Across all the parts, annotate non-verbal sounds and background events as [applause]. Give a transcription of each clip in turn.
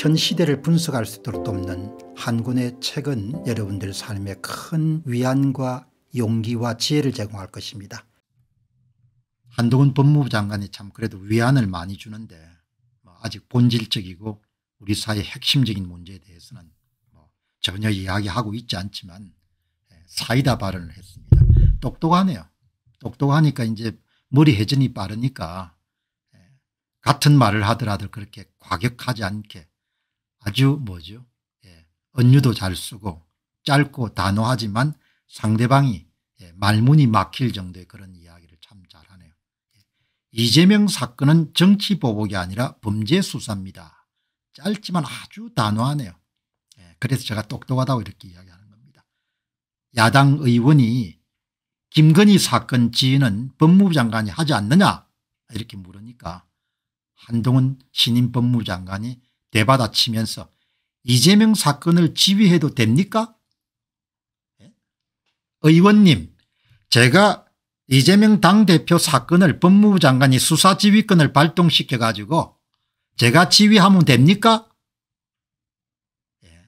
현 시대를 분석할 수 있도록 돕는 한 권의 책은 여러분들 삶에 큰 위안과 용기와 지혜를 제공할 것입니다. 한동훈 법무부 장관이 참 그래도 위안을 많이 주는데 뭐 아직 본질적이고 우리 사회 핵심적인 문제에 대해서는 뭐 전혀 이야기하고 있지 않지만 예, 사이다 발언을 했습니다. 똑똑하네요. 똑똑하니까 이제 머리 회전이 빠르니까 예, 같은 말을 하더라도 그렇게 과격하지 않게 아주 뭐죠 예, 언유도 잘 쓰고 짧고 단호하지만 상대방이 예, 말문이 막힐 정도의 그런 이야기를 참 잘하네요. 예. 이재명 사건은 정치 보복이 아니라 범죄 수사입니다. 짧지만 아주 단호하네요. 예, 그래서 제가 똑똑하다고 이렇게 이야기하는 겁니다. 야당 의원이 김건희 사건 지인은 법무부 장관이 하지 않느냐 이렇게 물으니까 한동훈 신임 법무부 장관이 대받아치면서 이재명 사건을 지휘해도 됩니까? 예? 의원님 제가 이재명 당대표 사건을 법무부 장관이 수사지휘권을 발동시켜 가지고 제가 지휘하면 됩니까? 예.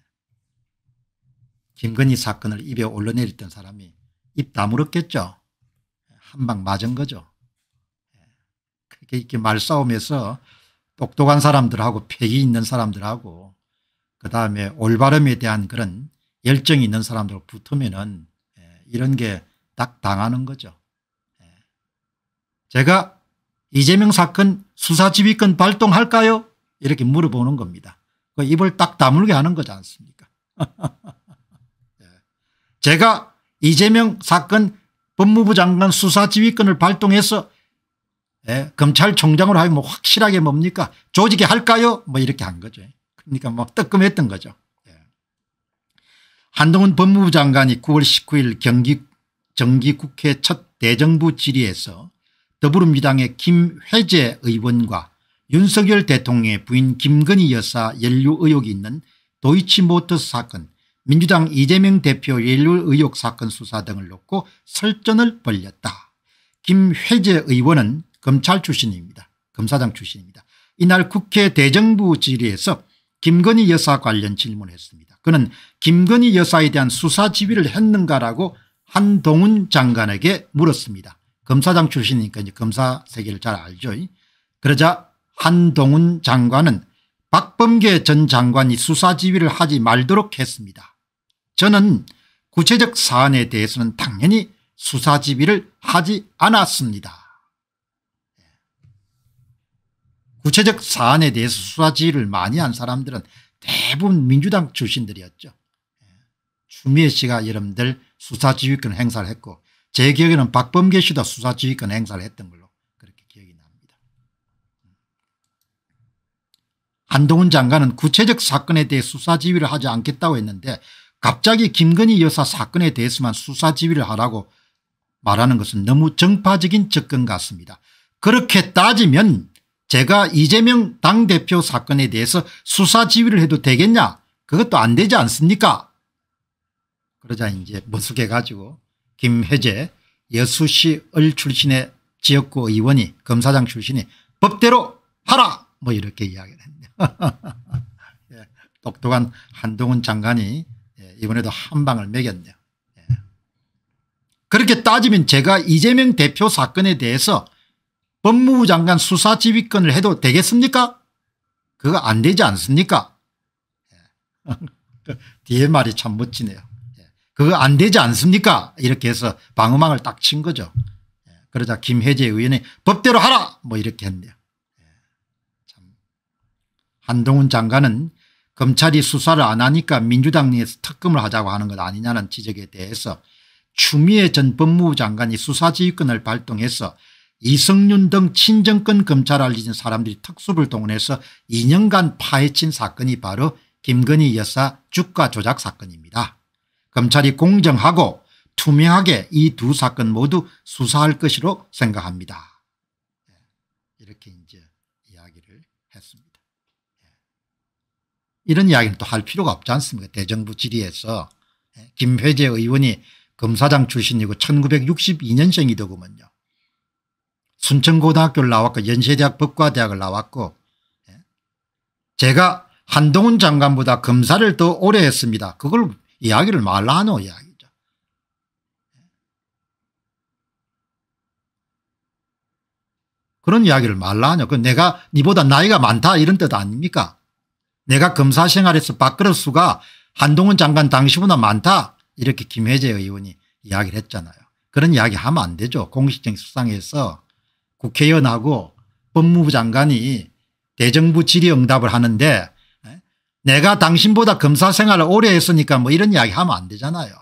김건희 사건을 입에 올려내렸던 사람이 입 다물었겠죠. 한방 맞은 거죠. 예. 그렇게 이렇게 말싸움에서 똑똑한 사람들하고 패기 있는 사람들하고 그다음에 올바름에 대한 그런 열정이 있는 사람들하 붙으면은 예, 이런 게 딱 당하는 거죠. 예. 제가 이재명 사건 수사지휘권 발동할까요? 이렇게 물어보는 겁니다. 그 입을 딱 다물게 하는 거지 않습니까? [laughs] 예. 제가 이재명 사건 법무부 장관 수사지휘권을 발동해서 예? 검찰총장으로 하면 뭐 확실하게 뭡니까 조직이 할까요 뭐 이렇게 한 거죠. 그러니까 뭐 뜨끔했던 거죠. 예. 한동훈 법무부 장관이 9월 19일 경기 정기국회 첫 대정부 질의에서 더불어민주당의 김회재 의원과 윤석열 대통령의 부인 김건희 여사 연루 의혹이 있는 도이치모터스 사건 민주당 이재명 대표 연루 의혹 사건 수사 등을 놓고 설전을 벌였다. 김회재 의원은 검찰 출신입니다. 검사장 출신입니다. 이날 국회 대정부 질의에서 김건희 여사 관련 질문했습니다. 그는 김건희 여사에 대한 수사 지휘를 했는가라고 한동훈 장관에게 물었습니다. 검사장 출신이니까 이제 검사 세계를 잘 알죠. 그러자 한동훈 장관은 박범계 전 장관이 수사 지휘를 하지 말도록 했습니다. 저는 구체적 사안에 대해서는 당연히 수사 지휘를 하지 않았습니다. 구체적 사안에 대해서 수사지휘를 많이 한 사람들은 대부분 민주당 출신들이었죠. 추미애 씨가 여러분들 수사지휘권 행사를 했고 제 기억에는 박범계 씨도 수사지휘권 행사를 했던 걸로 그렇게 기억이 납니다. 한동훈 장관은 구체적 사건에 대해 수사지휘를 하지 않겠다고 했는데 갑자기 김건희 여사 사건에 대해서만 수사지휘를 하라고 말하는 것은 너무 정파적인 접근 같습니다. 그렇게 따지면 제가 이재명 당대표 사건에 대해서 수사 지휘를 해도 되겠냐 그것도 안 되지 않습니까 그러자 이제 머쓱해 가지고 김혜재 여수시 을 출신의 지역구 의원이 검사장 출신이 법대로 하라 뭐 이렇게 이야기를 했네요 [laughs] 예, 똑똑한 한동훈 장관이 예, 이번에도 한 방을 매겼네요 예. 그렇게 따지면 제가 이재명 대표 사건에 대해서 법무부 장관 수사지휘권을 해도 되겠습니까? 그거 안 되지 않습니까? 예. [laughs] 뒤에 말이 참 멋지네요. 예. 그거 안 되지 않습니까? 이렇게 해서 방어망을 딱 친 거죠. 예. 그러자 김혜재 의원이 법대로 하라 뭐 이렇게 했네요. 한동훈 장관은 검찰이 수사를 안 하니까 민주당 내에서 특검을 하자고 하는 것 아니냐는 지적에 대해서 추미애 전 법무부 장관이 수사지휘권을 발동해서 이성윤 등 친정권 검찰 알리진 사람들이 특수를 동원해서 2년간 파헤친 사건이 바로 김건희 여사 주가 조작 사건입니다. 검찰이 공정하고 투명하게 이 두 사건 모두 수사할 것으로 생각합니다. 예, 이렇게 이제 이야기를 했습니다. 예. 이런 이야기는 또 할 필요가 없지 않습니까 대정부 질의에서 예, 김회재 의원이 검사장 출신이고 1962년생이더구먼요. 순천고등학교를 나왔고 연세대학 법과대학을 나왔고 예. 제가 한동훈 장관보다 검사를 더 오래 했습니다. 그걸 이야기를 말라노 이야기죠. 그런 이야기를 말라노. 하그 내가 니보다 나이가 많다 이런 뜻 아닙니까? 내가 검사 생활에서 박근혜 수가 한동훈 장관 당시보다 많다 이렇게 김혜재 의원이 이야기를 했잖아요. 그런 이야기 하면 안 되죠. 공식적인 수상에서 국회의원하고 법무부 장관이 대정부 질의응답을 하는데 예, 내가 당신보다 검사 생활을 오래 했으니까 뭐 이런 이야기 하면 안 되잖아요.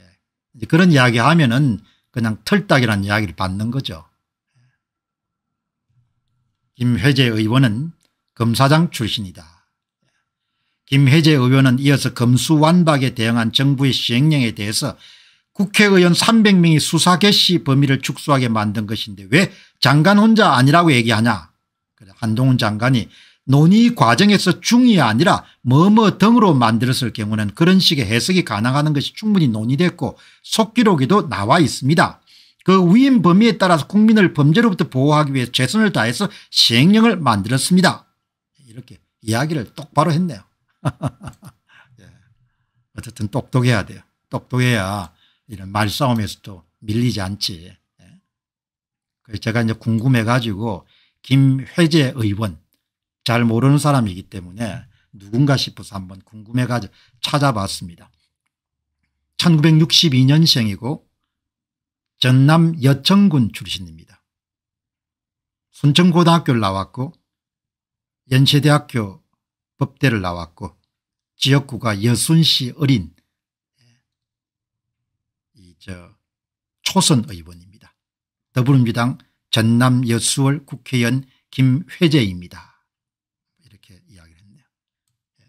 예, 그런 이야기 하면은 그냥 털딱이라는 이야기를 받는 거죠. 예. 김회재 의원은 검사장 출신이다. 김회재 의원은 이어서 검수완박에 대응한 정부의 시행령에 대해서 국회의원 300명이 수사 개시 범위를 축소하게 만든 것인데 왜 장관 혼자 아니라고 얘기하냐. 한동훈 장관이 논의 과정에서 중이 아니라 뭐뭐 등으로 만들었을 경우는 그런 식의 해석이 가능하는 것이 충분히 논의됐고 속기록에도 나와 있습니다. 그 위임 범위에 따라서 국민을 범죄로부터 보호하기 위해 최선을 다해서 시행령을 만들었습니다. 이렇게 이야기를 똑바로 했네요. [laughs] 예. 어쨌든 똑똑해야 돼요. 똑똑해야 이런 말싸움에서 도 밀리지 않지. 예. 그래서 제가 이제 궁금해 가지고 김회재 의원 잘 모르는 사람이기 때문에 누군가 싶어서 한번 궁금해 가지고 찾아봤습니다. 1962년생이고 전남 여천군 출신입니다. 순천고등학교를 나왔고 연세대학교 법대를 나왔고 지역구가 여순시 어린 저 초선 의원입니다. 더불어민주당 전남 여수월 국회의원 김회재입니다. 이렇게 이야기를 했네요. 예.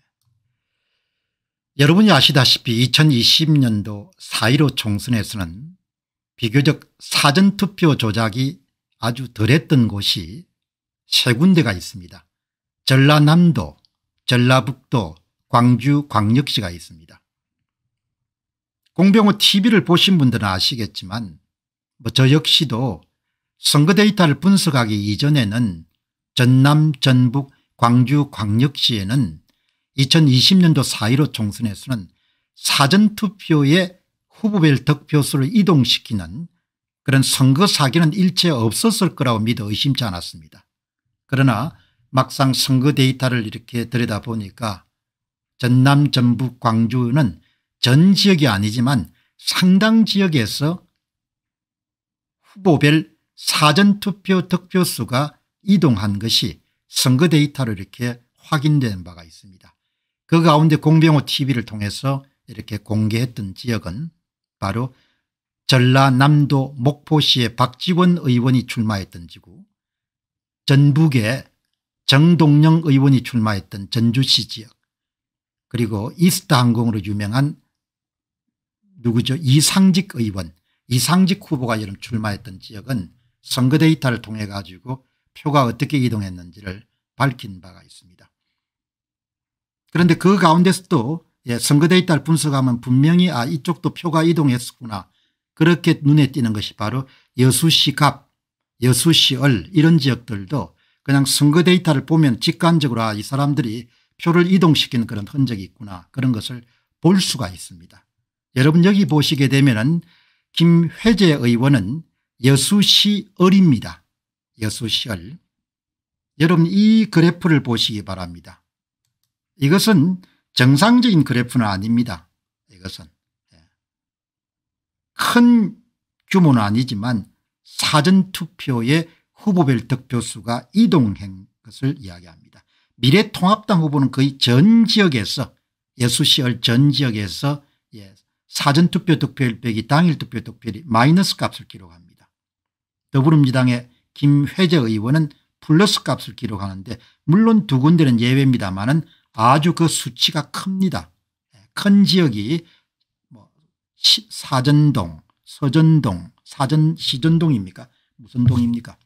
여러분이 아시다시피 2020년도 4.15 총선에서는 비교적 사전투표 조작이 아주 덜했던 곳이 세 군데가 있습니다. 전라남도, 전라북도, 광주 광역시가 있습니다. 공병호 tv를 보신 분들은 아시겠지만 뭐 저 역시도 선거 데이터를 분석하기 이전에는 전남 전북 광주 광역시에는 2020년도 4.15 총선에서는 사전투표에 후보별 득표수를 이동시키는 그런 선거 사기는 일체 없었을 거라고 믿어 의심치 않았습니다. 그러나 막상 선거 데이터를 이렇게 들여다보니까 전남 전북 광주는 전 지역이 아니지만 상당 지역에서 후보별 사전투표 득표수가 이동한 것이 선거 데이터로 이렇게 확인된 바가 있습니다. 그 가운데 공병호 tv를 통해서 이렇게 공개했던 지역은 바로 전라남도 목포시의 박지원 의원이 출마했던 지구 전북의 정동영 의원이 출마했던 전주시 지역 그리고 이스타항공으로 유명한 누구죠 이상직 의원 이상직 후보가 출마했던 지역은 선거 데이터를 통해 가지고 표가 어떻게 이동했는지를 밝힌 바가 있습니다. 그런데 그 가운데서도 예, 선거 데이터를 분석하면 분명히 아 이쪽도 표가 이동했었구나 그렇게 눈에 띄는 것이 바로 여수시 갑 여수시 을 이런 지역들도 그냥 선거 데이터를 보면 직관적으로 아이 사람들이 표를 이동시키는 그런 흔적이 있구나 그런 것을 볼 수가 있습니다. 여러분 여기 보시게 되면은 김회재 의원은 여수시 을입니다. 여수시 을. 여러분 이 그래프를 보시기 바랍니다. 이것은 정상적인 그래프는 아닙니다. 이것은 예. 큰 규모는 아니지만 사전투표의 후보별 득표수가 이동한 것을 이야기합니다. 미래통합당 후보는 거의 전 지역에서 예수시을 전 지역에서 예, 사전투표 득표율 빼기 당일 투표 득표율이 마이너스 값을 기록합니다. 더불어민주당의 김회재 의원은 플러스 값을 기록하는데 물론 두 군데는 예외입니다만 아주 그 수치가 큽니다. 예, 큰 지역이 뭐 시, 사전동, 서전동, 사전 시전동입니까? 무슨 동입니까?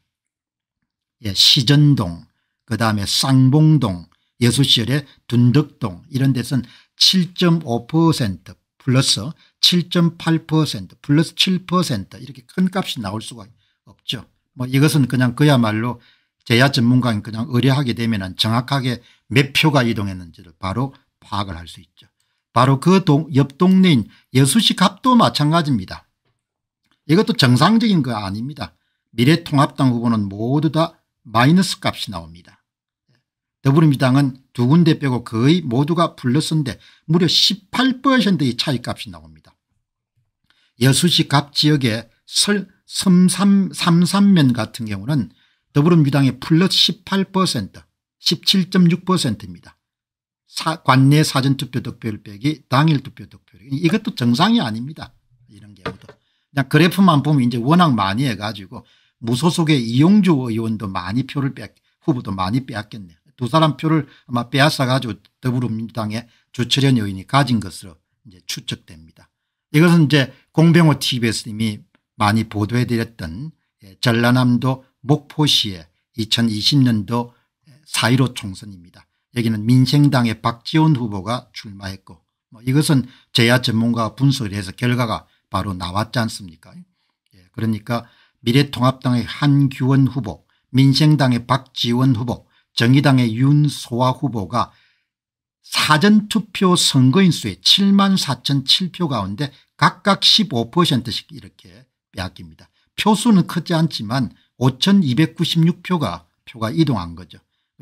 예, 시전동, 그다음에 쌍봉동, 예수시절의 둔덕동 이런 데서는 7.5%, 플러스 7.8% 플러스 7% 이렇게 큰 값이 나올 수가 없죠. 뭐 이것은 그냥 그야말로 제야 전문가인 그냥 의뢰하게 되면 정확하게 몇 표가 이동했는지를 바로 파악을 할 수 있죠. 바로 그 옆 동네인 여수시 갑도 마찬가지입니다. 이것도 정상적인 거 아닙니다. 미래통합당 후보는 모두 다 마이너스 값이 나옵니다. 더불어민주당은 두 군데 빼고 거의 모두가 불렀는데 무려 18%의 차이값이 나옵니다. 여수시 갑 지역의 설, 섬삼, 면 같은 경우는 더불어민주당의 플러스 18% 17.6%입니다. 관내 사전투표 득표율 빼기 당일 투표 득표율 이것도 정상이 아닙니다. 이런 경우도 그냥 그래프만 보면 이제 워낙 많이 해가지고 무소속의 이용주 의원도 많이 표를 뺏 후보도 많이 빼앗겼네요. 두 사람 표를 아마 빼앗아가지고 더불어민주당의 조철현 여인이 가진 것으로 이제 추측됩니다. 이것은 이제 공병호 tv에서 이 많이 보도해드렸던 예, 전라남도 목포시의 2020년도 4.15 총선입니다. 여기는 민생당의 박지원 후보가 출마했고 뭐 이것은 제야 전문가 분석을 해서 결과가 바로 나왔지 않습니까 예, 그러니까 미래통합당의 한규원 후보 민생당의 박지원 후보 정의당의 윤소아 후보가 사전투표 선거인수의 7만 4천 7표 가운데 각각 15%씩 이렇게 빼앗깁니다. 표수는 크지 않지만 5,296표가 표가 이동한 거죠.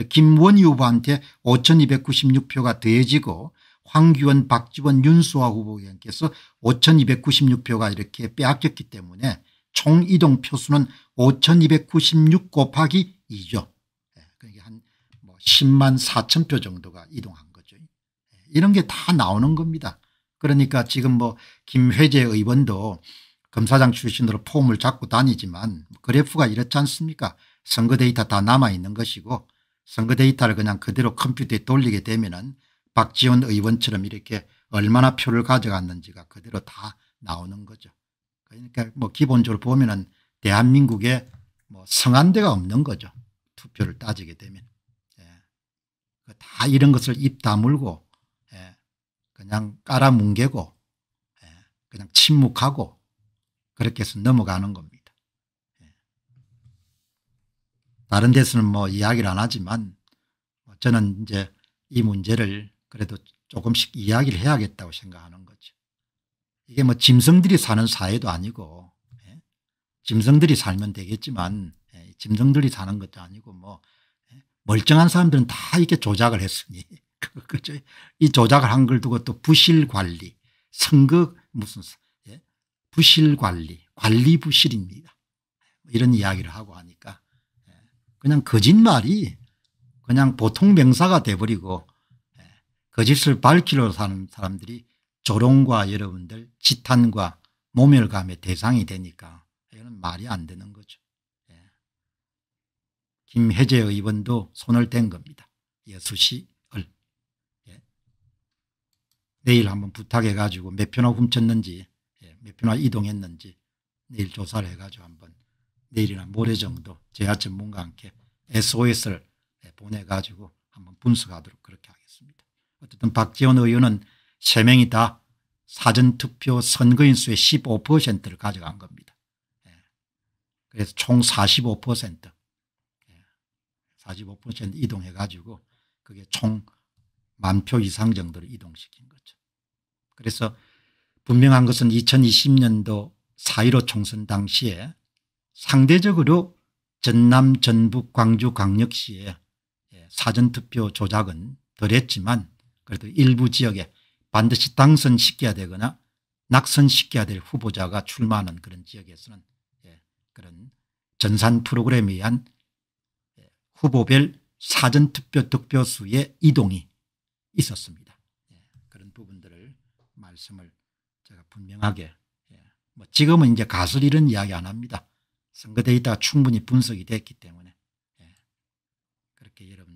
김원희 후보한테 5,296표가 더해지고 황기원 박지원 윤수아 후보께서 5,296표가 이렇게 빼앗겼기 때문에 총 이동 표수는 5,296 곱하기 2죠. 10만 4천 표 정도가 이동한 거죠. 이런 게 다 나오는 겁니다. 그러니까 지금 뭐 김회재 의원도 검사장 출신으로 폼을 잡고 다니지만 그래프가 이렇지 않습니까 선거 데이터 다 남아있는 것이고 선거 데이터를 그냥 그대로 컴퓨터에 돌리게 되면 은 박지원 의원처럼 이렇게 얼마나 표를 가져갔는지가 그대로 다 나오는 거죠. 그러니까 뭐 기본적으로 보면 은 대한민국에 뭐성한데가 없는 거죠. 투표를 따지게 되면. 다 이런 것을 입 다물고 예, 그냥 깔아뭉개고 예, 그냥 침묵하고 그렇게 해서 넘어가는 겁니다. 예. 다른 데서는 뭐 이야기를 안 하지만 뭐 저는 이제 이 문제를 그래도 조금씩 이야기를 해야겠다고 생각하는 거죠. 이게 뭐 짐승들이 사는 사회도 아니고 짐승들이 살면 되겠지만 짐승들이 사는 것도 아니고 뭐 멀쩡한 사람들은 다 이렇게 조작을 했으니 [laughs] 그죠? 이 조작을 한 걸 두고 또 부실 관리, 선거 무슨 예? 부실 관리, 관리 부실입니다. 뭐 이런 이야기를 하고 하니까 예. 그냥 거짓말이 그냥 보통 명사가 돼버리고 예. 거짓을 밝히려 사는 사람들이 조롱과 여러분들 지탄과 모멸감의 대상이 되니까 이건 말이 안 되는 거죠. 김혜재 의원도 손을 댄 겁니다. 예수시을. 예. 내일 한번 부탁해 가지고 몇 표나 훔쳤는지 예. 몇 표나 이동했는지 내일 조사를 해 가지고 한번 내일이나 모레 정도 제야 전문가 함께 SOS를 예. 보내 가지고 한번 분석하도록 그렇게 하겠습니다. 어쨌든 박지원 의원은 3명이 다 사전투표 선거인 수의 15%를 가져간 겁니다. 예. 그래서 총45% 45% 이동해 가지고 그게 총 만 표 이상 정도로 이동시킨 거죠. 그래서 분명한 것은 2020년도 4.15 총선 당시에 상대적으로 전남 전북 광주 광역시에 예, 사전투표 조작은 덜했지만 그래도 일부 지역에 반드시 당선시켜야 되거나 낙선시켜야 될 후보자가 출마하는 그런 지역에서는 예, 그런 전산 프로그램에 의한 후보별 사전투표 득표수의 이동이 있었습니다. 예, 그런 부분들을 말씀을 제가 분명하게 예, 뭐 지금은 이제 가설 이런 이야기 안 합니다. 선거 데이터가 충분히 분석이 됐기 때문에 예, 그렇게 여러분